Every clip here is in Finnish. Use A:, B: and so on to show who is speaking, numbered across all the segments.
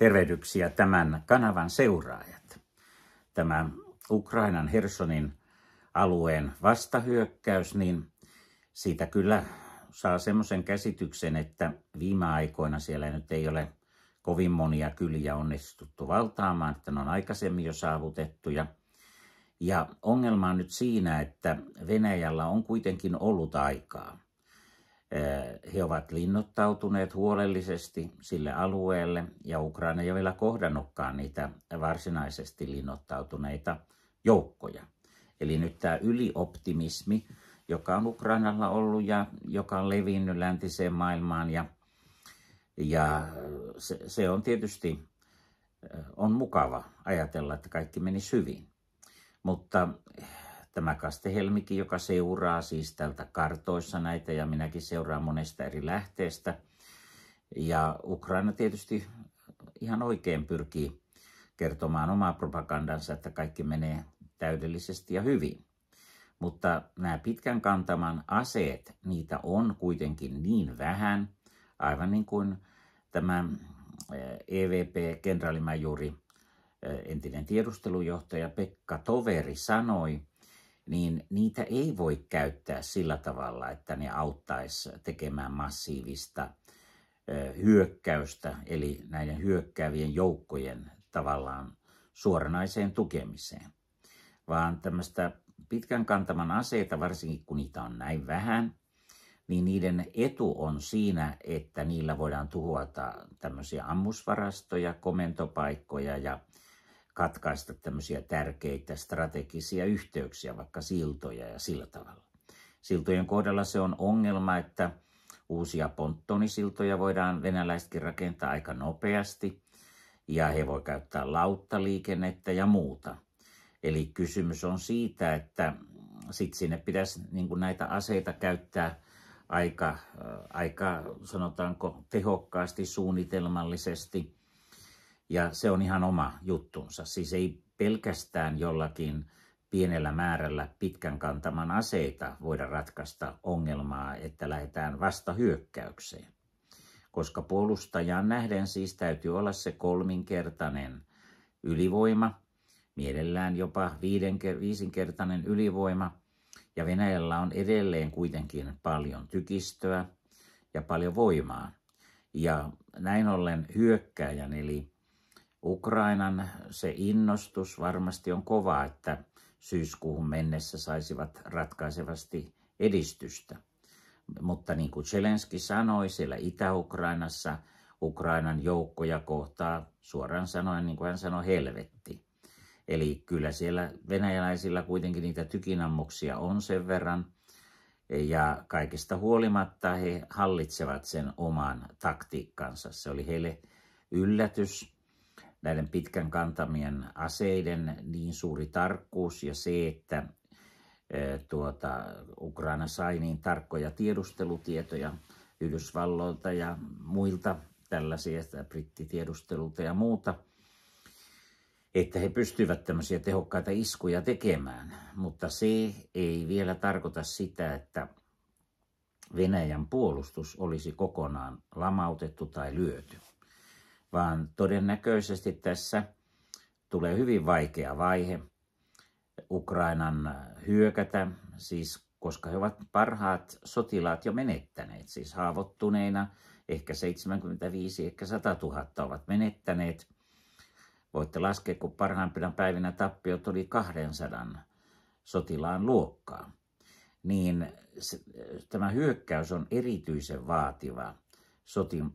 A: Tervehdyksiä tämän kanavan seuraajat. Tämä Ukrainan Hersonin alueen vastahyökkäys, niin siitä kyllä saa semmoisen käsityksen, että viime aikoina siellä nyt ei ole kovin monia kyliä onnistuttu valtaamaan, että ne on aikaisemmin jo saavutettuja. Ja ongelma on nyt siinä, että Venäjällä on kuitenkin ollut aikaa – he ovat linnoittautuneet huolellisesti sille alueelle ja Ukraina ei ole vielä kohdannutkaan niitä varsinaisesti linnoittautuneita joukkoja. Eli nyt tämä ylioptimismi, joka on Ukrainalla ollut ja joka on levinnyt läntiseen maailmaan ja, ja se, se on tietysti on mukava ajatella, että kaikki meni hyvin. Mutta Tämä kastehelmikin, joka seuraa siis tältä kartoissa näitä ja minäkin seuraan monesta eri lähteestä. Ja Ukraina tietysti ihan oikein pyrkii kertomaan omaa propagandansa, että kaikki menee täydellisesti ja hyvin. Mutta nämä pitkän kantaman aseet, niitä on kuitenkin niin vähän, aivan niin kuin tämä EVP, eh, e kenraalimajuri, eh, entinen tiedustelujohtaja Pekka Toveri sanoi, niin niitä ei voi käyttää sillä tavalla, että ne auttaisi tekemään massiivista hyökkäystä, eli näiden hyökkäävien joukkojen tavallaan suoranaiseen tukemiseen, vaan tämmöistä pitkän kantaman aseita, varsinkin kun niitä on näin vähän, niin niiden etu on siinä, että niillä voidaan tuhota tämmöisiä ammusvarastoja, komentopaikkoja ja katkaista tämmöisiä tärkeitä strategisia yhteyksiä, vaikka siltoja ja sillä tavalla. Siltojen kohdalla se on ongelma, että uusia ponttonisiltoja voidaan venäläisetkin rakentaa aika nopeasti ja he voi käyttää lauttaliikennettä ja muuta. Eli kysymys on siitä, että sit sinne pitäisi niin näitä aseita käyttää aika, aika, sanotaanko, tehokkaasti, suunnitelmallisesti – ja se on ihan oma juttunsa. Siis ei pelkästään jollakin pienellä määrällä pitkän kantaman aseita voida ratkaista ongelmaa, että lähdetään vasta hyökkäykseen. Koska puolustajaan nähden siis täytyy olla se kolminkertainen ylivoima, mielellään jopa viidenker- viisinkertainen ylivoima, ja Venäjällä on edelleen kuitenkin paljon tykistöä ja paljon voimaa. Ja näin ollen hyökkäjän eli Ukrainan se innostus varmasti on kova, että syyskuuhun mennessä saisivat ratkaisevasti edistystä. Mutta niin kuin Zelenski sanoi, siellä Itä-Ukrainassa Ukrainan joukkoja kohtaa suoraan sanoen, niin kuin hän sanoi, helvetti. Eli kyllä siellä venäläisillä kuitenkin niitä tykinammuksia on sen verran, ja kaikesta huolimatta he hallitsevat sen oman taktiikkansa. Se oli heille yllätys, näiden pitkän kantamien aseiden niin suuri tarkkuus ja se, että tuota, Ukraina sai niin tarkkoja tiedustelutietoja Yhdysvalloilta ja muilta tällaisia brittitiedustelulta ja muuta, että he pystyvät tämmöisiä tehokkaita iskuja tekemään. Mutta se ei vielä tarkoita sitä, että Venäjän puolustus olisi kokonaan lamautettu tai lyöty vaan todennäköisesti tässä tulee hyvin vaikea vaihe Ukrainan hyökätä, siis koska he ovat parhaat sotilaat jo menettäneet, siis haavoittuneina, ehkä 75, ehkä 100 000 ovat menettäneet. Voitte laskea, kun parhaimpina päivinä tappiot oli 200 sotilaan luokkaa. Niin tämä hyökkäys on erityisen vaativa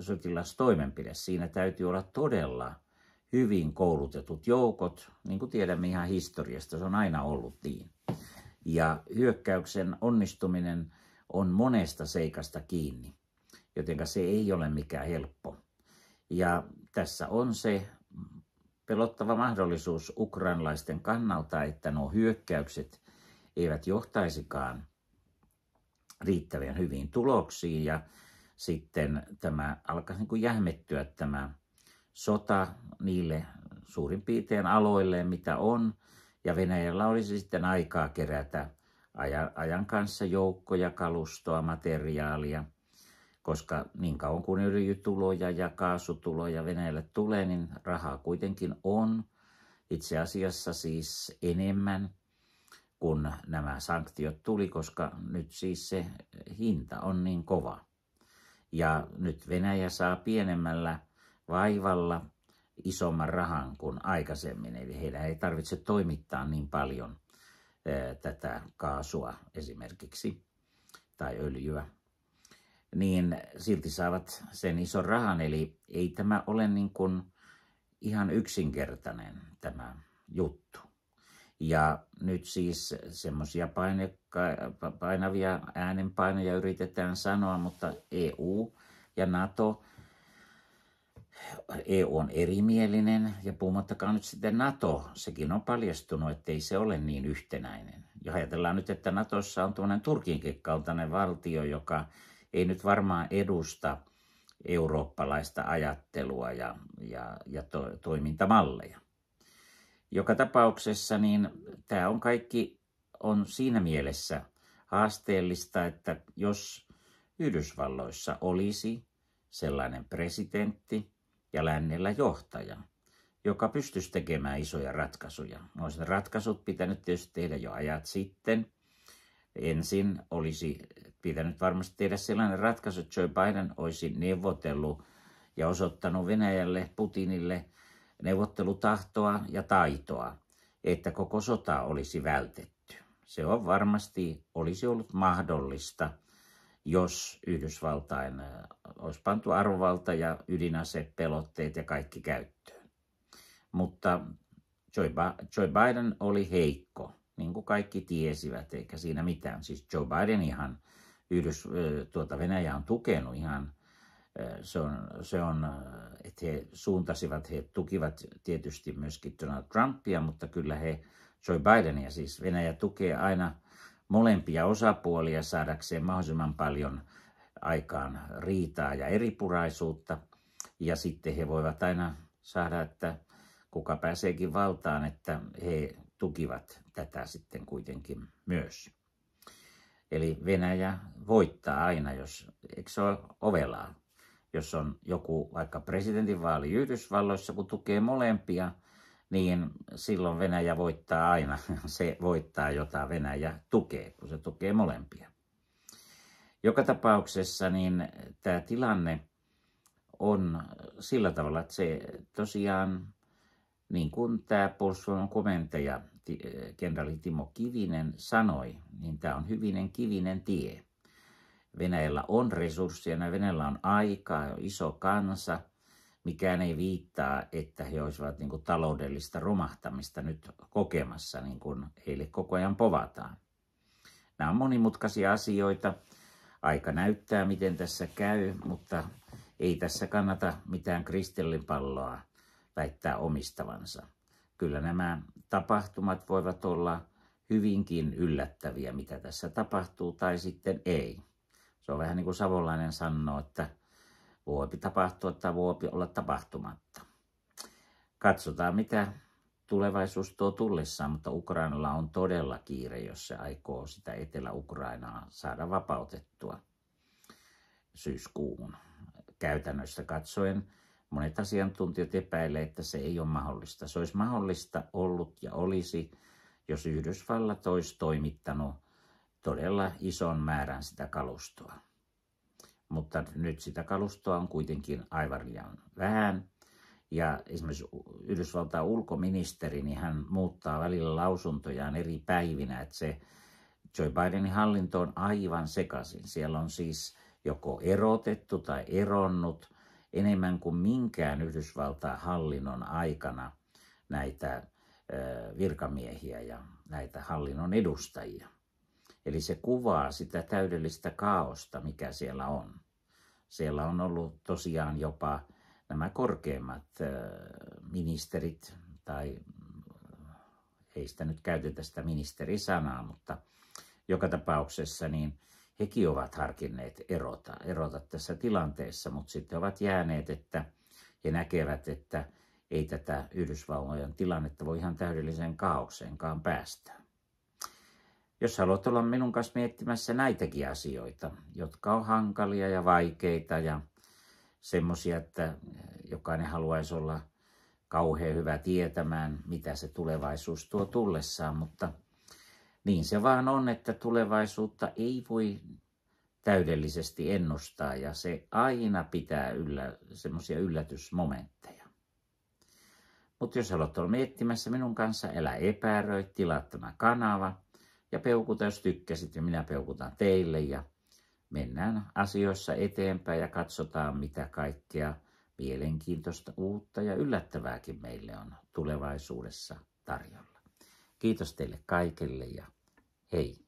A: sotilastoimenpide. Siinä täytyy olla todella hyvin koulutetut joukot, niin kuin tiedämme ihan historiasta, se on aina ollut niin. Ja hyökkäyksen onnistuminen on monesta seikasta kiinni, joten se ei ole mikään helppo. Ja tässä on se pelottava mahdollisuus ukrainalaisten kannalta, että nuo hyökkäykset eivät johtaisikaan riittävän hyviin tuloksiin ja sitten tämä alkaisi niin kuin jähmettyä tämä sota niille suurin piirtein aloille, mitä on. Ja Venäjällä olisi sitten aikaa kerätä ajan kanssa joukkoja, kalustoa, materiaalia, koska niin kauan kuin öljytuloja ja kaasutuloja Venäjälle tulee, niin rahaa kuitenkin on. Itse asiassa siis enemmän kun nämä sanktiot tuli, koska nyt siis se hinta on niin kova. Ja nyt Venäjä saa pienemmällä vaivalla isomman rahan kuin aikaisemmin. Eli heidän ei tarvitse toimittaa niin paljon tätä kaasua esimerkiksi tai öljyä, niin silti saavat sen ison rahan. Eli ei tämä ole niin kuin ihan yksinkertainen tämä juttu. Ja nyt siis semmoisia painavia äänenpainoja yritetään sanoa, mutta EU ja NATO, EU on erimielinen ja puhumattakaan nyt sitten NATO, sekin on paljastunut, ettei se ole niin yhtenäinen. Ja ajatellaan nyt, että NATOssa on tuollainen Turkinkin kaltainen valtio, joka ei nyt varmaan edusta eurooppalaista ajattelua ja, ja, ja to, toimintamalleja. Joka tapauksessa niin tämä on kaikki on siinä mielessä haasteellista, että jos Yhdysvalloissa olisi sellainen presidentti ja lännellä johtaja, joka pystyisi tekemään isoja ratkaisuja. noiset ratkaisut pitänyt tietysti tehdä jo ajat sitten. Ensin olisi pitänyt varmasti tehdä sellainen ratkaisu, että Joe Biden olisi neuvotellut ja osoittanut Venäjälle, Putinille – neuvottelutahtoa ja taitoa, että koko sota olisi vältetty. Se on varmasti olisi ollut mahdollista, jos Yhdysvaltain olisi pantu arvovalta ja pelotteet ja kaikki käyttöön. Mutta Joe Biden oli heikko, niin kuin kaikki tiesivät, eikä siinä mitään. Siis Joe Biden ihan Yhdys, tuota Venäjä on tukenut ihan, se on, se on että he suuntasivat, he tukivat tietysti myöskin Donald Trumpia, mutta kyllä he Joe Bidenia, siis Venäjä tukee aina molempia osapuolia saadakseen mahdollisimman paljon aikaan riitaa ja eripuraisuutta. Ja sitten he voivat aina saada, että kuka pääseekin valtaan, että he tukivat tätä sitten kuitenkin myös. Eli Venäjä voittaa aina, jos eikö se ole ovelaa? jos on joku vaikka presidentinvaali Yhdysvalloissa, kun tukee molempia, niin silloin Venäjä voittaa aina. Se voittaa, jota Venäjä tukee, kun se tukee molempia. Joka tapauksessa niin tämä tilanne on sillä tavalla, että se tosiaan, niin kuin tämä puolustusvoiman komentaja, kenraali Timo Kivinen sanoi, niin tämä on hyvinen kivinen tie – Venäjällä on resursseja, no Venäjällä on aikaa, on iso kansa. Mikään ei viittaa, että he olisivat niin kuin taloudellista romahtamista nyt kokemassa, niin kuin heille koko ajan povataan. Nämä on monimutkaisia asioita. Aika näyttää, miten tässä käy, mutta ei tässä kannata mitään kristillinpalloa väittää omistavansa. Kyllä nämä tapahtumat voivat olla hyvinkin yllättäviä, mitä tässä tapahtuu, tai sitten ei. Se on vähän niin kuin savolainen sanoo, että vuopi tapahtua tai vuopi olla tapahtumatta. Katsotaan, mitä tulevaisuus tuo tullessaan, mutta Ukrainalla on todella kiire, jos se aikoo sitä Etelä-Ukrainaa saada vapautettua syyskuun. Käytännössä katsoen monet asiantuntijat epäilevät, että se ei ole mahdollista. Se olisi mahdollista ollut ja olisi, jos Yhdysvallat olisi toimittanut todella ison määrän sitä kalustoa. Mutta nyt sitä kalustoa on kuitenkin aivan liian vähän. Ja esimerkiksi Yhdysvaltain ulkoministeri, niin hän muuttaa välillä lausuntojaan eri päivinä, että se Joe Bidenin hallinto on aivan sekaisin. Siellä on siis joko erotettu tai eronnut enemmän kuin minkään Yhdysvaltain hallinnon aikana näitä virkamiehiä ja näitä hallinnon edustajia. Eli se kuvaa sitä täydellistä kaaosta, mikä siellä on. Siellä on ollut tosiaan jopa nämä korkeimmat ministerit, tai ei sitä nyt käytetä sitä ministerisanaa, mutta joka tapauksessa niin hekin ovat harkinneet erota, erota tässä tilanteessa, mutta sitten ovat jääneet, että he näkevät, että ei tätä Yhdysvaltojen tilannetta voi ihan täydelliseen kaaukseenkaan päästä. Jos haluat olla minun kanssa miettimässä näitäkin asioita, jotka on hankalia ja vaikeita ja semmoisia, että jokainen haluaisi olla kauhean hyvä tietämään, mitä se tulevaisuus tuo tullessaan, mutta niin se vaan on, että tulevaisuutta ei voi täydellisesti ennustaa ja se aina pitää yllä semmoisia yllätysmomentteja. Mutta jos haluat olla miettimässä minun kanssa, älä epäröi, tilaa tämä kanava – ja peukuta, jos tykkäsit, ja minä peukutan teille. Ja mennään asioissa eteenpäin ja katsotaan, mitä kaikkea mielenkiintoista uutta ja yllättävääkin meille on tulevaisuudessa tarjolla. Kiitos teille kaikille ja hei!